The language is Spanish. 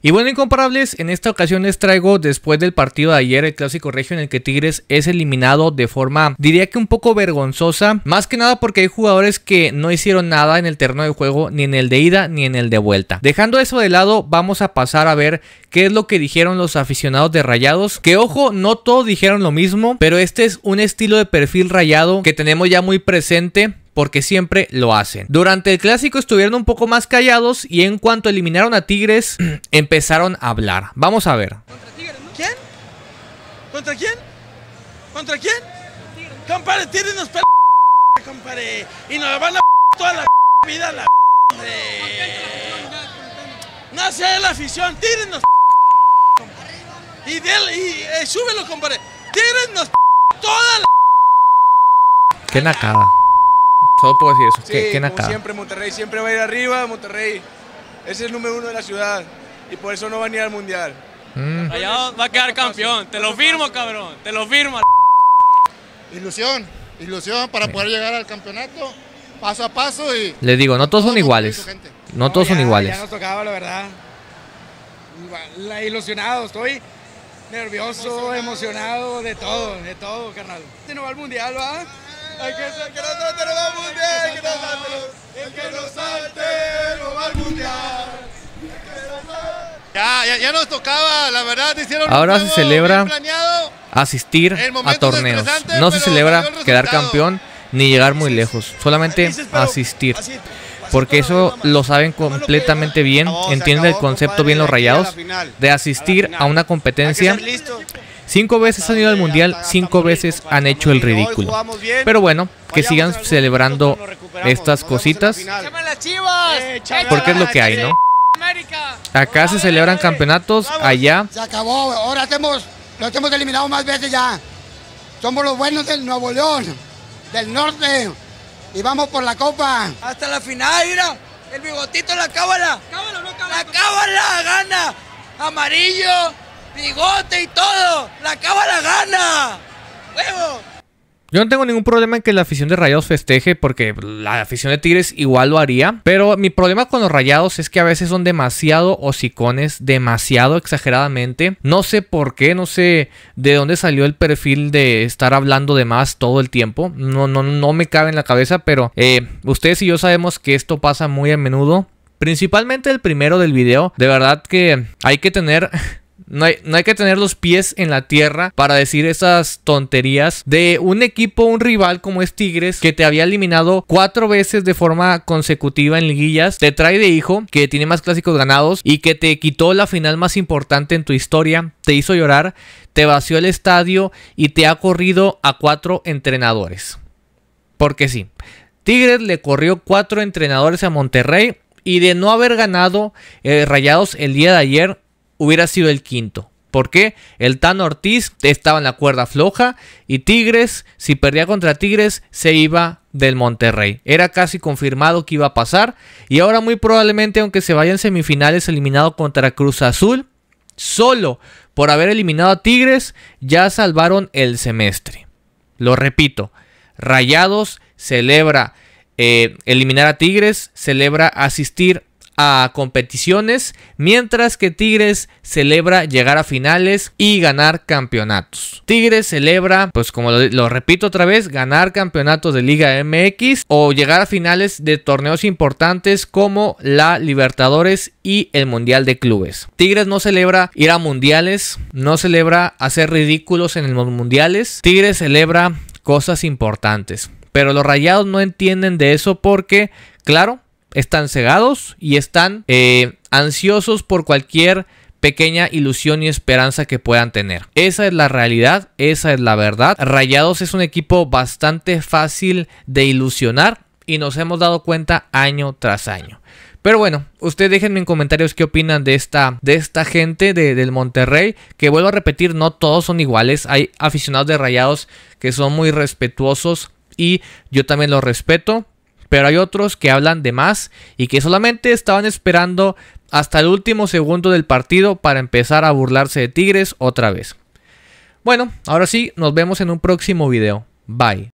Y bueno, incomparables, en esta ocasión les traigo después del partido de ayer el clásico regio en el que Tigres es eliminado de forma, diría que un poco vergonzosa, más que nada porque hay jugadores que no hicieron nada en el terreno de juego, ni en el de ida ni en el de vuelta. Dejando eso de lado, vamos a pasar a ver qué es lo que dijeron los aficionados de Rayados, que ojo, no todos dijeron lo mismo, pero este es un estilo de perfil rayado que tenemos ya muy presente porque siempre lo hacen. Durante el clásico estuvieron un poco más callados y en cuanto eliminaron a Tigres, empezaron a hablar. Vamos a ver. ¿Contra Tigres, no? ¿Quién? ¿Contra quién? ¿Contra quién? Tigres. Compare, Tigres nos p compare. Y nos van a toda la vida la No sé la afición, Tírenos Y, y eh, súbelo, compadre tírennos toda la Qué nacada. Solo puedo decir eso. siempre Monterrey siempre va a ir arriba. Monterrey ese es el número uno de la ciudad y por eso no va a ir al mundial. Mm. Allá va a quedar campeón. Te lo firmo, cabrón. Te lo firmo. Ilusión, ilusión para poder llegar al campeonato paso a paso y. Les digo, no todos son iguales. No, todos son iguales. Ya nos tocaba, la verdad. La ilusionado, estoy nervioso, emocionado, de todo, de todo, carnal. Este no va al mundial, va. Ya, nos tocaba, la verdad, Ahora se celebra asistir a torneos. No se celebra quedar campeón ni llegar muy lejos, solamente asistir. Porque eso lo saben completamente bien, entienden el concepto bien los rayados de asistir a una competencia Cinco veces han ido al mundial, cinco veces han hecho el ridículo. Pero bueno, que sigan celebrando estas cositas. Porque es lo que hay, ¿no? Acá se celebran campeonatos, allá. Se acabó, ahora tenemos, hemos eliminado más veces ya. Somos los buenos del Nuevo León, del norte. Y vamos por la copa. Hasta la final, mira. El bigotito, la cábala. no cábala. La cábala gana. Amarillo bigote y todo. La la gana. ¡Huevo! Yo no tengo ningún problema en que la afición de Rayados festeje porque la afición de Tigres igual lo haría, pero mi problema con los Rayados es que a veces son demasiado hocicones, demasiado exageradamente. No sé por qué, no sé de dónde salió el perfil de estar hablando de más todo el tiempo. No, no, no me cabe en la cabeza, pero eh, ustedes y yo sabemos que esto pasa muy a menudo. Principalmente el primero del video. De verdad que hay que tener No hay, que tener los pies en la tierra para decir esas tonterías de un equipo, un rival como es Tigres, que te había eliminado cuatro veces de forma consecutiva en liguillas, te trae de hijo, que tiene más clásicos ganados y que te quitó la final más importante en tu historia, te hizo llorar, te vació el estadio y te ha corrido a cuatro entrenadores. Porque sí, Tigres le corrió cuatro entrenadores a Monterrey y de no haber ganado eh, Rayados el día de ayer, hubiera sido el quinto. porque El Tano Ortiz estaba en la cuerda floja y Tigres, si perdía contra Tigres, se iba del Monterrey. Era casi confirmado que iba a pasar y ahora muy probablemente, aunque se vaya en semifinales eliminado contra Cruz Azul, solo por haber eliminado a Tigres, ya salvaron el semestre. Lo repito, Rayados celebra eh, eliminar a Tigres, celebra asistir a competiciones, mientras que Tigres celebra llegar a finales y ganar campeonatos. Tigres celebra, pues como lo, repito otra vez, ganar campeonatos de Liga MX o llegar a finales de torneos importantes como la Libertadores y el Mundial de Clubes. Tigres no celebra ir a mundiales, no celebra hacer ridículos en los mundiales. Tigres celebra cosas importantes. Pero los rayados no entienden de eso porque, claro, están cegados y están eh, ansiosos por cualquier pequeña ilusión y esperanza que puedan tener. Esa es la realidad, esa es la verdad. Rayados es un equipo bastante fácil de ilusionar y nos hemos dado cuenta año tras año. Pero bueno, ustedes déjenme en comentarios qué opinan de esta, de esta gente de, del Monterrey. Que vuelvo a repetir, no todos son iguales. Hay aficionados de rayados que son muy respetuosos y yo también los respeto pero hay otros que hablan de más y que solamente estaban esperando hasta el último segundo del partido para empezar a burlarse de Tigres otra vez. Bueno, ahora sí, nos vemos en un próximo video. Bye.